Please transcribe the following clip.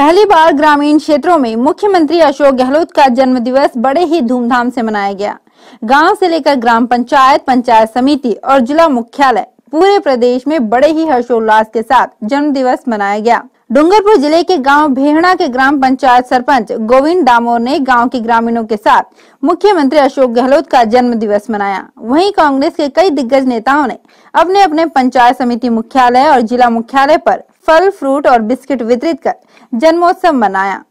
पहली बार ग्रामीण क्षेत्रों में मुख्यमंत्री अशोक गहलोत का जन्म दिवस बड़े ही धूमधाम से मनाया गया गांव से लेकर ग्राम पंचायत पंचायत समिति और जिला मुख्यालय पूरे प्रदेश में बड़े ही हर्षोल्लास के साथ जन्म दिवस मनाया गया डूंगरपुर जिले के गांव भेहड़ा के ग्राम पंचायत सरपंच गोविंद डामोर ने गांव के ग्रामीणों के साथ मुख्यमंत्री अशोक गहलोत का जन्म दिवस मनाया वहीं कांग्रेस के कई दिग्गज नेताओं ने अपने अपने पंचायत समिति मुख्यालय और जिला मुख्यालय पर फल फ्रूट और बिस्किट वितरित कर जन्मोत्सव मनाया